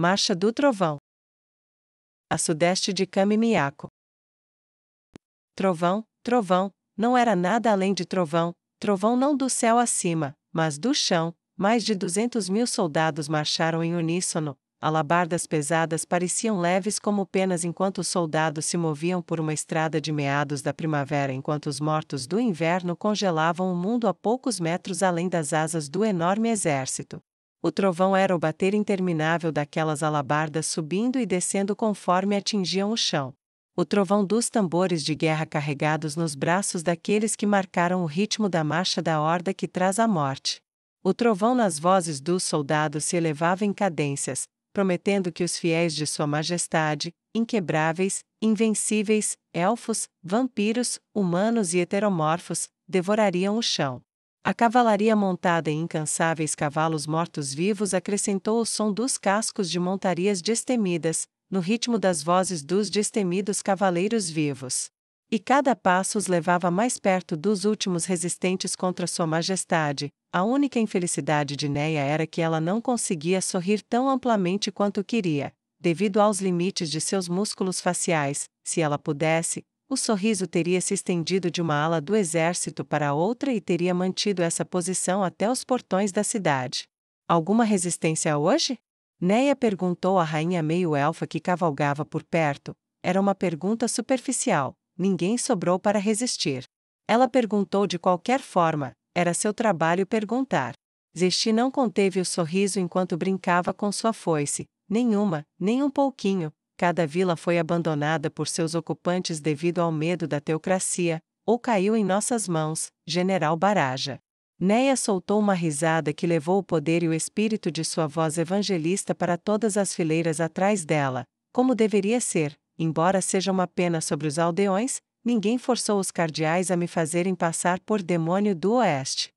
Marcha do Trovão. A sudeste de Kami-Miyako. Trovão, trovão, não era nada além de trovão, trovão não do céu acima, mas do chão, mais de duzentos mil soldados marcharam em uníssono, alabardas pesadas pareciam leves como penas enquanto os soldados se moviam por uma estrada de meados da primavera enquanto os mortos do inverno congelavam o mundo a poucos metros além das asas do enorme exército. O trovão era o bater interminável daquelas alabardas subindo e descendo conforme atingiam o chão. O trovão dos tambores de guerra carregados nos braços daqueles que marcaram o ritmo da marcha da horda que traz a morte. O trovão nas vozes dos soldados se elevava em cadências, prometendo que os fiéis de Sua Majestade, inquebráveis, invencíveis, elfos, vampiros, humanos e heteromorfos, devorariam o chão. A cavalaria montada em incansáveis cavalos mortos-vivos acrescentou o som dos cascos de montarias destemidas, no ritmo das vozes dos destemidos cavaleiros vivos. E cada passo os levava mais perto dos últimos resistentes contra Sua Majestade. A única infelicidade de Neia era que ela não conseguia sorrir tão amplamente quanto queria, devido aos limites de seus músculos faciais. Se ela pudesse, o sorriso teria se estendido de uma ala do exército para outra e teria mantido essa posição até os portões da cidade. Alguma resistência hoje? Néia perguntou à rainha meio-elfa que cavalgava por perto. Era uma pergunta superficial, ninguém sobrou para resistir. Ela perguntou de qualquer forma, era seu trabalho perguntar. Zesti não conteve o sorriso enquanto brincava com sua foice, nenhuma, nem um pouquinho, cada vila foi abandonada por seus ocupantes devido ao medo da teocracia, ou caiu em nossas mãos, General Baraja. Néia soltou uma risada que levou o poder e o espírito de sua voz evangelista para todas as fileiras atrás dela, como deveria ser, embora seja uma pena sobre os aldeões, ninguém forçou os cardeais a me fazerem passar por demônio do oeste.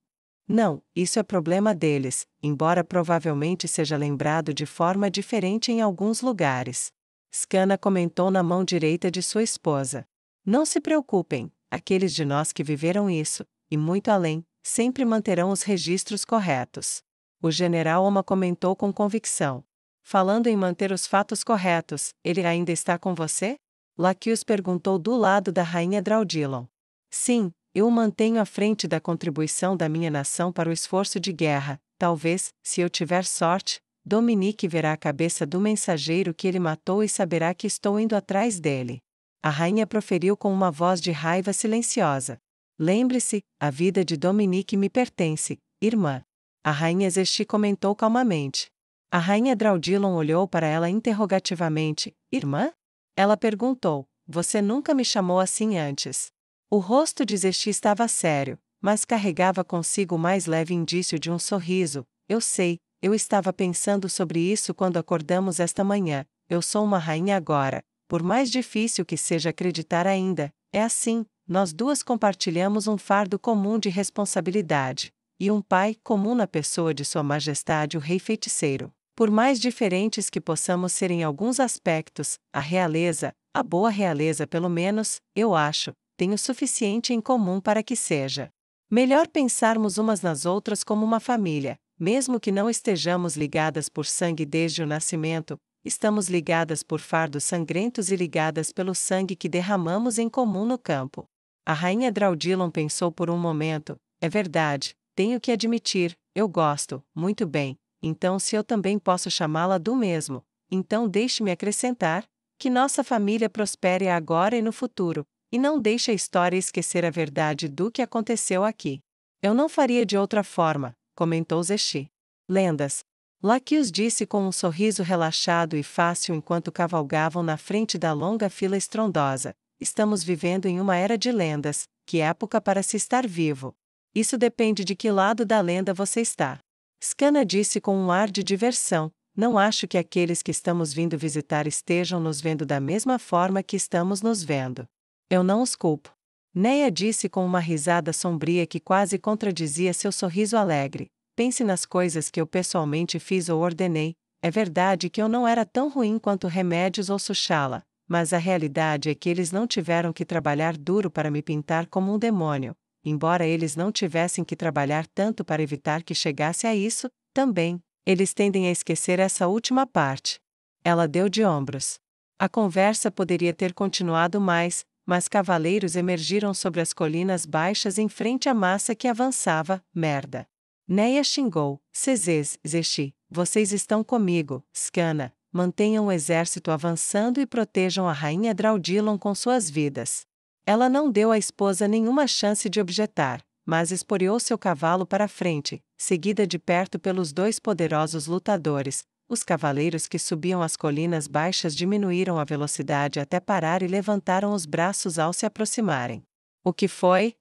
Não, isso é problema deles, embora provavelmente seja lembrado de forma diferente em alguns lugares. Scana comentou na mão direita de sua esposa. Não se preocupem, aqueles de nós que viveram isso, e muito além, sempre manterão os registros corretos. O general Oma comentou com convicção. Falando em manter os fatos corretos, ele ainda está com você? Laquius perguntou do lado da rainha Draudilon. Sim, eu o mantenho à frente da contribuição da minha nação para o esforço de guerra, talvez, se eu tiver sorte, Dominique verá a cabeça do mensageiro que ele matou e saberá que estou indo atrás dele. A rainha proferiu com uma voz de raiva silenciosa. Lembre-se, a vida de Dominique me pertence, irmã. A rainha Zesti comentou calmamente. A rainha Draudilon olhou para ela interrogativamente: Irmã? Ela perguntou: Você nunca me chamou assim antes. O rosto de Zesti estava sério, mas carregava consigo o mais leve indício de um sorriso. Eu sei, eu estava pensando sobre isso quando acordamos esta manhã. Eu sou uma rainha agora, por mais difícil que seja acreditar ainda, é assim, nós duas compartilhamos um fardo comum de responsabilidade, e um pai comum na pessoa de Sua Majestade o Rei Feiticeiro. Por mais diferentes que possamos ser em alguns aspectos, a realeza, a boa realeza pelo menos, eu acho, tem o suficiente em comum para que seja. Melhor pensarmos umas nas outras como uma família, mesmo que não estejamos ligadas por sangue desde o nascimento, estamos ligadas por fardos sangrentos e ligadas pelo sangue que derramamos em comum no campo. A rainha Draudilon pensou por um momento: é verdade, tenho que admitir, eu gosto, muito bem, então se eu também posso chamá-la do mesmo, então deixe-me acrescentar que nossa família prospere agora e no futuro, e não deixe a história esquecer a verdade do que aconteceu aqui. Eu não faria de outra forma, comentou Zexi. Lendas. Laquios disse com um sorriso relaxado e fácil enquanto cavalgavam na frente da longa fila estrondosa. Estamos vivendo em uma era de lendas, que é época para se estar vivo. Isso depende de que lado da lenda você está. Scana disse com um ar de diversão: Não acho que aqueles que estamos vindo visitar estejam nos vendo da mesma forma que estamos nos vendo. Eu não os culpo. Néia disse com uma risada sombria que quase contradizia seu sorriso alegre. Pense nas coisas que eu pessoalmente fiz ou ordenei. É verdade que eu não era tão ruim quanto Remédios ou Suchala, mas a realidade é que eles não tiveram que trabalhar duro para me pintar como um demônio. Embora eles não tivessem que trabalhar tanto para evitar que chegasse a isso, também, eles tendem a esquecer essa última parte. Ela deu de ombros. A conversa poderia ter continuado mais, mas cavaleiros emergiram sobre as colinas baixas em frente à massa que avançava, merda. Neia xingou, Cezês, Zexi, vocês estão comigo, Scana, mantenham o exército avançando e protejam a rainha Draudilon com suas vidas. Ela não deu à esposa nenhuma chance de objetar, mas esporeou seu cavalo para frente, seguida de perto pelos dois poderosos lutadores, os cavaleiros que subiam as colinas baixas diminuíram a velocidade até parar e levantaram os braços ao se aproximarem. O que foi?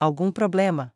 Algum problema?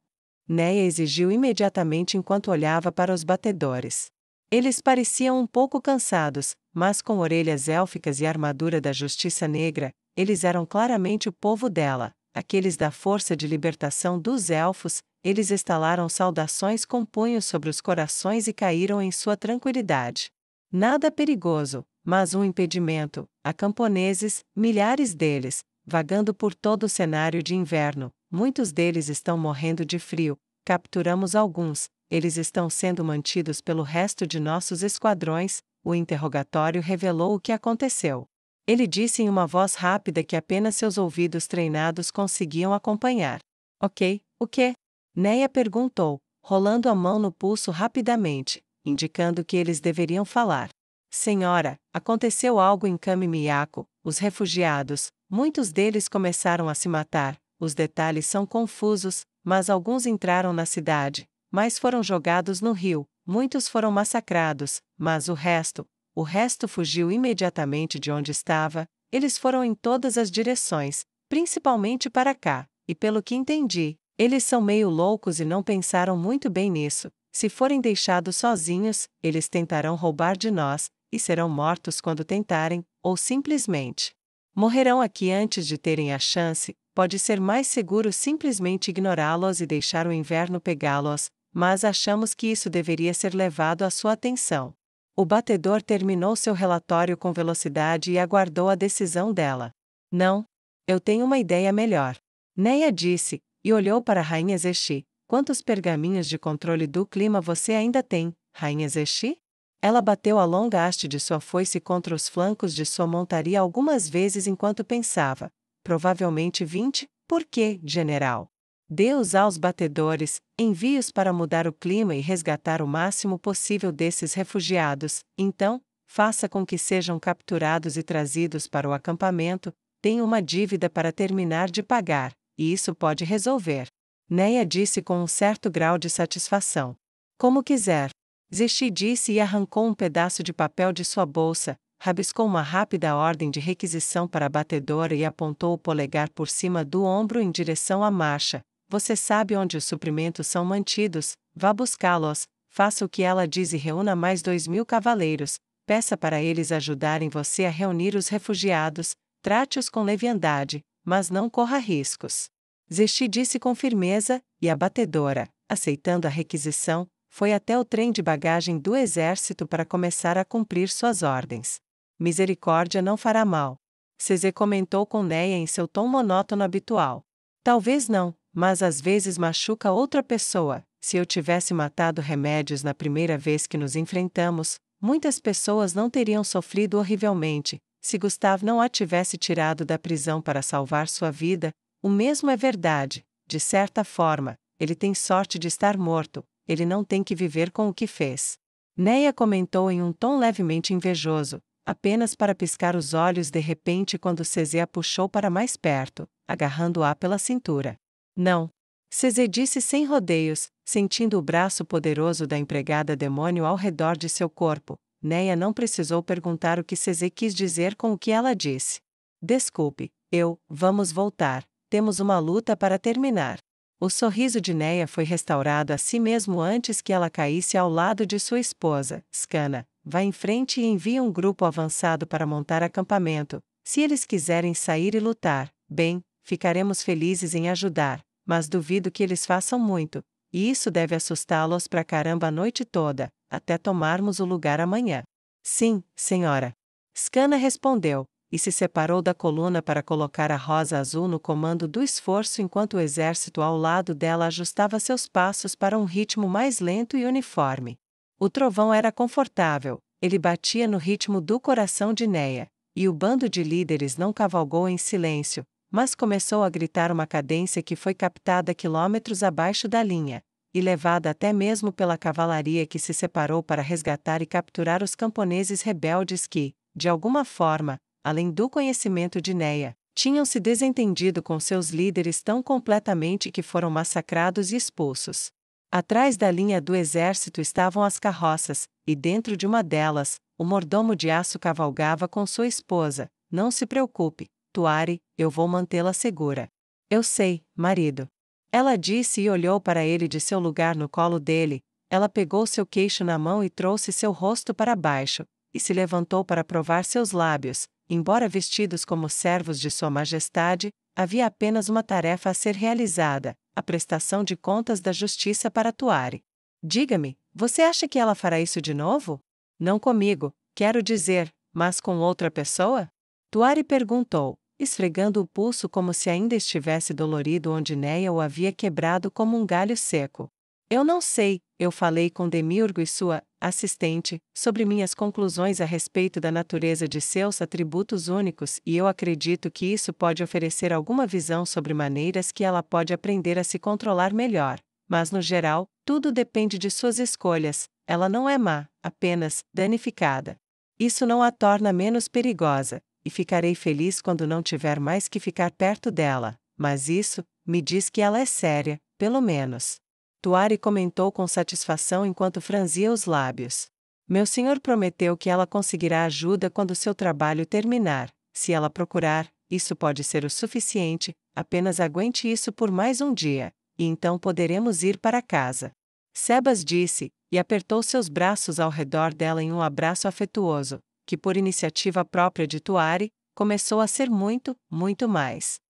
Néia exigiu imediatamente enquanto olhava para os batedores. Eles pareciam um pouco cansados, mas com orelhas élficas e armadura da justiça negra, eles eram claramente o povo dela, aqueles da força de libertação dos elfos, eles estalaram saudações com punhos sobre os corações e caíram em sua tranquilidade. Nada perigoso, mas um impedimento, a camponeses, milhares deles, vagando por todo o cenário de inverno, muitos deles estão morrendo de frio, capturamos alguns, eles estão sendo mantidos pelo resto de nossos esquadrões, o interrogatório revelou o que aconteceu. Ele disse em uma voz rápida que apenas seus ouvidos treinados conseguiam acompanhar. Ok, o quê? Neia perguntou, rolando a mão no pulso rapidamente indicando que eles deveriam falar. Senhora, aconteceu algo em Kamimiyako, os refugiados, muitos deles começaram a se matar, os detalhes são confusos, mas alguns entraram na cidade, mas foram jogados no rio, muitos foram massacrados, mas o resto, o resto fugiu imediatamente de onde estava, eles foram em todas as direções, principalmente para cá, e pelo que entendi, eles são meio loucos e não pensaram muito bem nisso. Se forem deixados sozinhos, eles tentarão roubar de nós, e serão mortos quando tentarem, ou simplesmente morrerão aqui antes de terem a chance. Pode ser mais seguro simplesmente ignorá-los e deixar o inverno pegá-los, mas achamos que isso deveria ser levado à sua atenção. O batedor terminou seu relatório com velocidade e aguardou a decisão dela. Não. Eu tenho uma ideia melhor. Neia disse, e olhou para a rainha Zeshi, Quantos pergaminhos de controle do clima você ainda tem, Rainha Zeshi? Ela bateu a longa haste de sua foice contra os flancos de sua montaria algumas vezes enquanto pensava. Provavelmente vinte, por quê, general? Deus aos batedores, envios para mudar o clima e resgatar o máximo possível desses refugiados, então, faça com que sejam capturados e trazidos para o acampamento, Tenho uma dívida para terminar de pagar, e isso pode resolver. Néia disse com um certo grau de satisfação. Como quiser. Zexi disse e arrancou um pedaço de papel de sua bolsa, rabiscou uma rápida ordem de requisição para a batedora e apontou o polegar por cima do ombro em direção à marcha. Você sabe onde os suprimentos são mantidos, vá buscá-los, faça o que ela diz e reúna mais dois mil cavaleiros, peça para eles ajudarem você a reunir os refugiados, trate-os com leviandade, mas não corra riscos. Zexi disse com firmeza, e a batedora, aceitando a requisição, foi até o trem de bagagem do exército para começar a cumprir suas ordens. Misericórdia não fará mal. Cezê comentou com Neia em seu tom monótono habitual. Talvez não, mas às vezes machuca outra pessoa. Se eu tivesse matado remédios na primeira vez que nos enfrentamos, muitas pessoas não teriam sofrido horrivelmente. Se Gustavo não a tivesse tirado da prisão para salvar sua vida, o mesmo é verdade, de certa forma, ele tem sorte de estar morto, ele não tem que viver com o que fez. Neia comentou em um tom levemente invejoso, apenas para piscar os olhos de repente quando Cezé a puxou para mais perto, agarrando-a pela cintura. Não. Cezé disse sem rodeios, sentindo o braço poderoso da empregada demônio ao redor de seu corpo. Neia não precisou perguntar o que Cezé quis dizer com o que ela disse. Desculpe, eu, vamos voltar temos uma luta para terminar. O sorriso de Neia foi restaurado a si mesmo antes que ela caísse ao lado de sua esposa. Scana, vá em frente e envia um grupo avançado para montar acampamento. Se eles quiserem sair e lutar, bem, ficaremos felizes em ajudar, mas duvido que eles façam muito, e isso deve assustá-los pra caramba a noite toda, até tomarmos o lugar amanhã. Sim, senhora. Scana respondeu, e se separou da coluna para colocar a Rosa Azul no comando do esforço enquanto o exército ao lado dela ajustava seus passos para um ritmo mais lento e uniforme. O trovão era confortável, ele batia no ritmo do coração de Neia, e o bando de líderes não cavalgou em silêncio, mas começou a gritar uma cadência que foi captada quilômetros abaixo da linha, e levada até mesmo pela cavalaria que se separou para resgatar e capturar os camponeses rebeldes que, de alguma forma, além do conhecimento de Neia, tinham se desentendido com seus líderes tão completamente que foram massacrados e expulsos. Atrás da linha do exército estavam as carroças, e dentro de uma delas, o mordomo de aço cavalgava com sua esposa. Não se preocupe, Tuare, eu vou mantê-la segura. Eu sei, marido. Ela disse e olhou para ele de seu lugar no colo dele. Ela pegou seu queixo na mão e trouxe seu rosto para baixo, e se levantou para provar seus lábios, embora vestidos como servos de Sua Majestade, havia apenas uma tarefa a ser realizada: a prestação de contas da justiça para Tuare. Diga-me, você acha que ela fará isso de novo? Não comigo, quero dizer, mas com outra pessoa? Tuare perguntou, esfregando o pulso como se ainda estivesse dolorido onde Neia o havia quebrado como um galho seco. Eu não sei, eu falei com Demiurgo e sua assistente, sobre minhas conclusões a respeito da natureza de seus atributos únicos e eu acredito que isso pode oferecer alguma visão sobre maneiras que ela pode aprender a se controlar melhor. Mas no geral, tudo depende de suas escolhas, ela não é má, apenas danificada. Isso não a torna menos perigosa, e ficarei feliz quando não tiver mais que ficar perto dela, mas isso me diz que ela é séria, pelo menos. Tuari comentou com satisfação enquanto franzia os lábios. Meu senhor prometeu que ela conseguirá ajuda quando seu trabalho terminar. Se ela procurar, isso pode ser o suficiente, apenas aguente isso por mais um dia, e então poderemos ir para casa. Sebas disse, e apertou seus braços ao redor dela em um abraço afetuoso, que por iniciativa própria de Tuari, começou a ser muito, muito mais.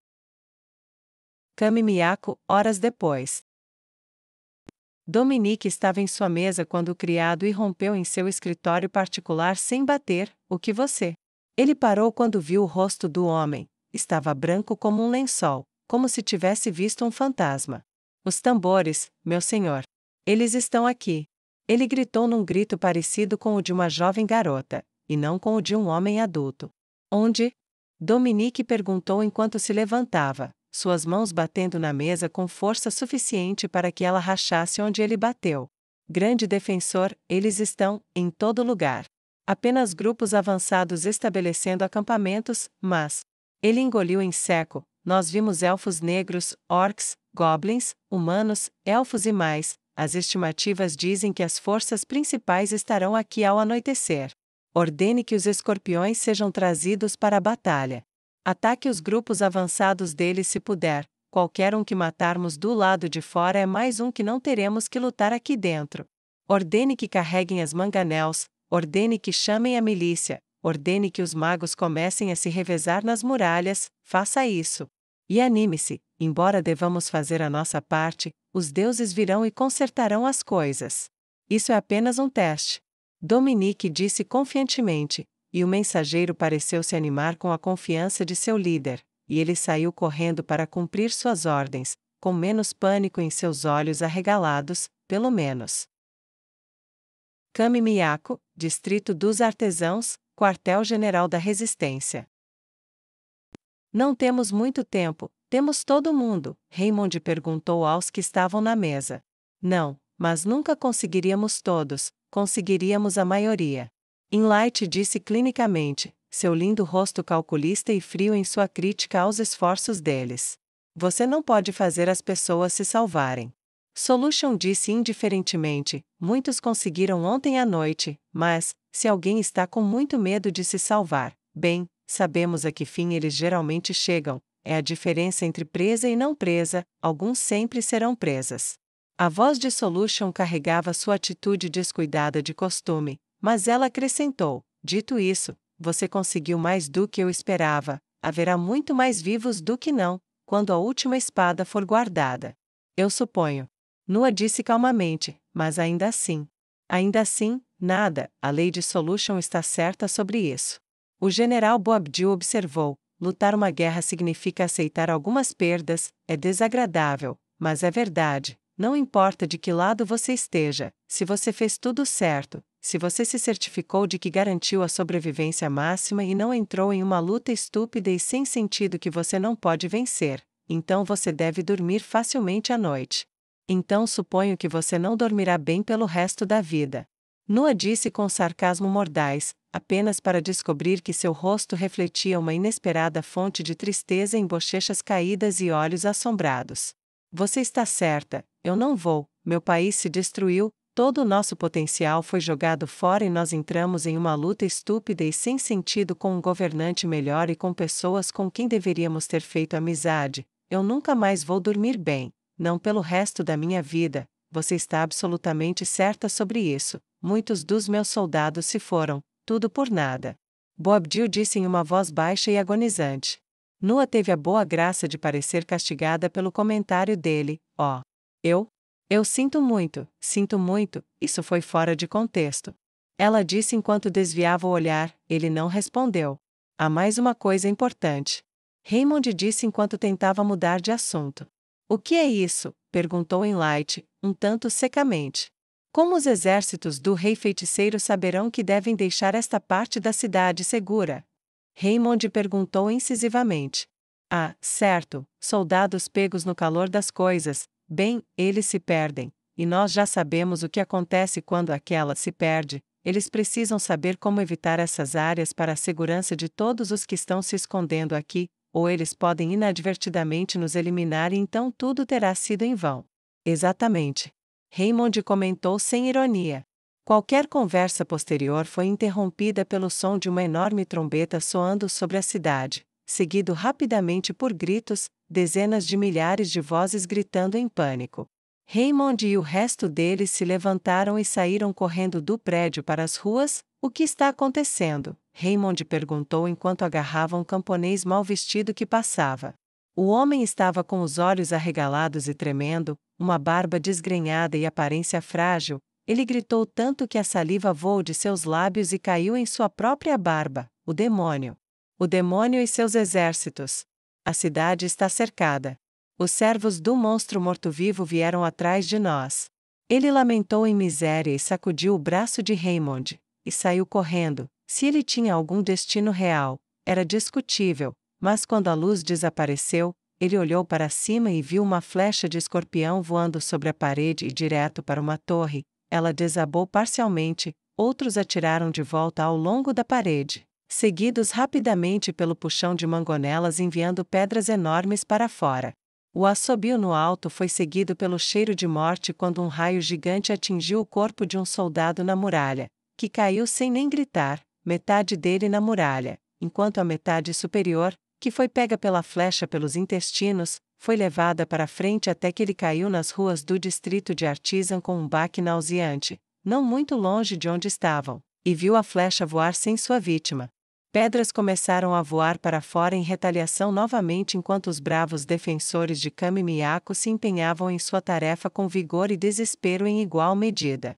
Kami Miyako, horas depois. Dominique estava em sua mesa quando o criado irrompeu em seu escritório particular sem bater, o que você? Ele parou quando viu o rosto do homem. Estava branco como um lençol, como se tivesse visto um fantasma. Os tambores, meu senhor. Eles estão aqui. Ele gritou num grito parecido com o de uma jovem garota, e não com o de um homem adulto. Onde? Dominique perguntou enquanto se levantava suas mãos batendo na mesa com força suficiente para que ela rachasse onde ele bateu. Grande defensor, eles estão, em todo lugar. Apenas grupos avançados estabelecendo acampamentos, mas. Ele engoliu em seco, nós vimos elfos negros, orcs, goblins, humanos, elfos e mais. As estimativas dizem que as forças principais estarão aqui ao anoitecer. Ordene que os escorpiões sejam trazidos para a batalha. Ataque os grupos avançados deles se puder, qualquer um que matarmos do lado de fora é mais um que não teremos que lutar aqui dentro. Ordene que carreguem as manganels, ordene que chamem a milícia, ordene que os magos comecem a se revezar nas muralhas, faça isso. E anime-se, embora devamos fazer a nossa parte, os deuses virão e consertarão as coisas. Isso é apenas um teste. Dominique disse confiantemente, e o mensageiro pareceu se animar com a confiança de seu líder, e ele saiu correndo para cumprir suas ordens, com menos pânico em seus olhos arregalados, pelo menos. Kami Miyako, Distrito dos Artesãos, Quartel-General da Resistência. Não temos muito tempo, temos todo mundo, Raymond perguntou aos que estavam na mesa. Não, mas nunca conseguiríamos todos, conseguiríamos a maioria. Inlight disse clinicamente, seu lindo rosto calculista e frio em sua crítica aos esforços deles. Você não pode fazer as pessoas se salvarem. Solution disse indiferentemente: Muitos conseguiram ontem à noite, mas, se alguém está com muito medo de se salvar, bem, sabemos a que fim eles geralmente chegam, é a diferença entre presa e não presa, alguns sempre serão presas. A voz de Solution carregava sua atitude descuidada de costume, mas ela acrescentou: Dito isso, você conseguiu mais do que eu esperava, haverá muito mais vivos do que não, quando a última espada for guardada. Eu suponho. Nua disse calmamente, mas ainda assim. Ainda assim, nada, a lei de Solution está certa sobre isso. O general Boabdil observou: lutar uma guerra significa aceitar algumas perdas, é desagradável, mas é verdade. Não importa de que lado você esteja, se você fez tudo certo, se você se certificou de que garantiu a sobrevivência máxima e não entrou em uma luta estúpida e sem sentido que você não pode vencer, então você deve dormir facilmente à noite. Então suponho que você não dormirá bem pelo resto da vida. Nua disse com sarcasmo mordaz, apenas para descobrir que seu rosto refletia uma inesperada fonte de tristeza em bochechas caídas e olhos assombrados. Você está certa, eu não vou, meu país se destruiu, Todo o nosso potencial foi jogado fora e nós entramos em uma luta estúpida e sem sentido com um governante melhor e com pessoas com quem deveríamos ter feito amizade. Eu nunca mais vou dormir bem, não pelo resto da minha vida. Você está absolutamente certa sobre isso. Muitos dos meus soldados se foram, tudo por nada. Bob disse em uma voz baixa e agonizante. Nua teve a boa graça de parecer castigada pelo comentário dele, ó. Oh, eu? Eu sinto muito, sinto muito, isso foi fora de contexto. Ela disse enquanto desviava o olhar, ele não respondeu. Há mais uma coisa importante. Raymond disse enquanto tentava mudar de assunto. O que é isso? perguntou Enlight, um tanto secamente. Como os exércitos do rei feiticeiro saberão que devem deixar esta parte da cidade segura? Raymond perguntou incisivamente. Ah, certo, soldados pegos no calor das coisas, Bem, eles se perdem, e nós já sabemos o que acontece quando aquela se perde, eles precisam saber como evitar essas áreas para a segurança de todos os que estão se escondendo aqui, ou eles podem inadvertidamente nos eliminar e então tudo terá sido em vão. Exatamente. Raymond comentou sem ironia. Qualquer conversa posterior foi interrompida pelo som de uma enorme trombeta soando sobre a cidade seguido rapidamente por gritos, dezenas de milhares de vozes gritando em pânico. Raymond e o resto deles se levantaram e saíram correndo do prédio para as ruas. O que está acontecendo? Raymond perguntou enquanto agarrava um camponês mal vestido que passava. O homem estava com os olhos arregalados e tremendo, uma barba desgrenhada e aparência frágil. Ele gritou tanto que a saliva voou de seus lábios e caiu em sua própria barba. O demônio! o demônio e seus exércitos. A cidade está cercada. Os servos do monstro morto-vivo vieram atrás de nós. Ele lamentou em miséria e sacudiu o braço de Raymond, e saiu correndo. Se ele tinha algum destino real, era discutível, mas quando a luz desapareceu, ele olhou para cima e viu uma flecha de escorpião voando sobre a parede e direto para uma torre. Ela desabou parcialmente, outros atiraram de volta ao longo da parede seguidos rapidamente pelo puxão de mangonelas enviando pedras enormes para fora. O assobio no alto foi seguido pelo cheiro de morte quando um raio gigante atingiu o corpo de um soldado na muralha, que caiu sem nem gritar, metade dele na muralha, enquanto a metade superior, que foi pega pela flecha pelos intestinos, foi levada para frente até que ele caiu nas ruas do distrito de Artisan com um baque nauseante, não muito longe de onde estavam, e viu a flecha voar sem sua vítima. Pedras começaram a voar para fora em retaliação novamente enquanto os bravos defensores de Kami Miyako se empenhavam em sua tarefa com vigor e desespero em igual medida.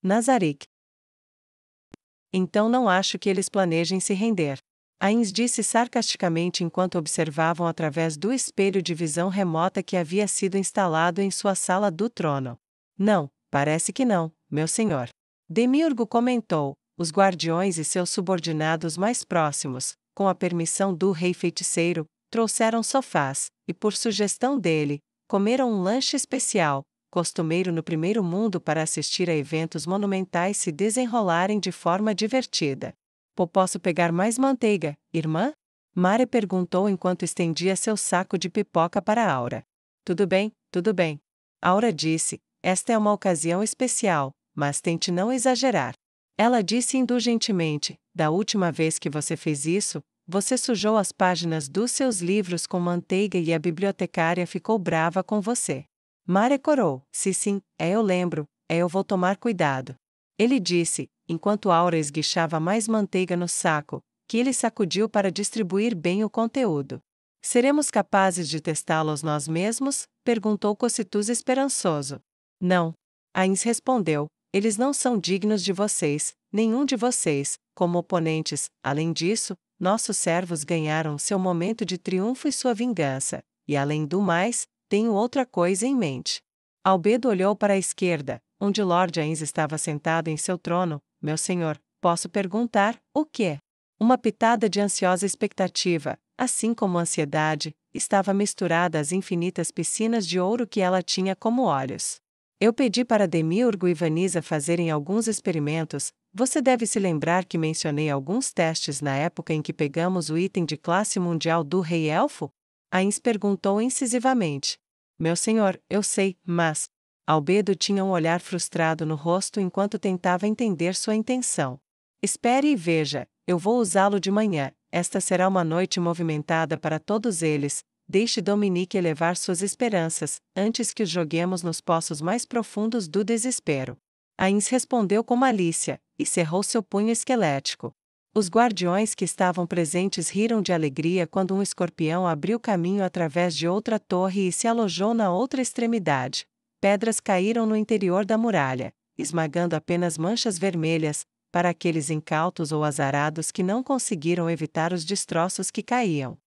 Nazarick. Então não acho que eles planejem se render. Ains disse sarcasticamente enquanto observavam através do espelho de visão remota que havia sido instalado em sua sala do trono. Não, parece que não, meu senhor. Demiurgo comentou, os guardiões e seus subordinados mais próximos, com a permissão do rei feiticeiro, trouxeram sofás, e por sugestão dele, comeram um lanche especial, costumeiro no primeiro mundo para assistir a eventos monumentais se desenrolarem de forma divertida. Pô, posso pegar mais manteiga, irmã? Mare perguntou enquanto estendia seu saco de pipoca para Aura. Tudo bem, tudo bem. Aura disse: Esta é uma ocasião especial, mas tente não exagerar. Ela disse indulgentemente: Da última vez que você fez isso, você sujou as páginas dos seus livros com manteiga e a bibliotecária ficou brava com você. Mare corou: Se sim, é eu lembro, é eu vou tomar cuidado. Ele disse, enquanto Aura esguichava mais manteiga no saco, que ele sacudiu para distribuir bem o conteúdo. Seremos capazes de testá-los nós mesmos? perguntou Cocitus esperançoso. Não. Ains respondeu, eles não são dignos de vocês, nenhum de vocês, como oponentes, além disso, nossos servos ganharam seu momento de triunfo e sua vingança, e além do mais, tenho outra coisa em mente. Albedo olhou para a esquerda, onde Lord Ains estava sentado em seu trono, meu senhor, posso perguntar, o que? Uma pitada de ansiosa expectativa, assim como ansiedade, estava misturada às infinitas piscinas de ouro que ela tinha como olhos. Eu pedi para Demiurgo e Vanisa fazerem alguns experimentos. Você deve se lembrar que mencionei alguns testes na época em que pegamos o item de classe mundial do Rei Elfo? Ains perguntou incisivamente. Meu senhor, eu sei, mas. Albedo tinha um olhar frustrado no rosto enquanto tentava entender sua intenção. Espere e veja, eu vou usá-lo de manhã. Esta será uma noite movimentada para todos eles, deixe Dominique elevar suas esperanças, antes que os joguemos nos poços mais profundos do desespero. Ains respondeu com malícia, e cerrou seu punho esquelético. Os guardiões que estavam presentes riram de alegria quando um escorpião abriu caminho através de outra torre e se alojou na outra extremidade. Pedras caíram no interior da muralha, esmagando apenas manchas vermelhas, para aqueles incautos ou azarados que não conseguiram evitar os destroços que caíam.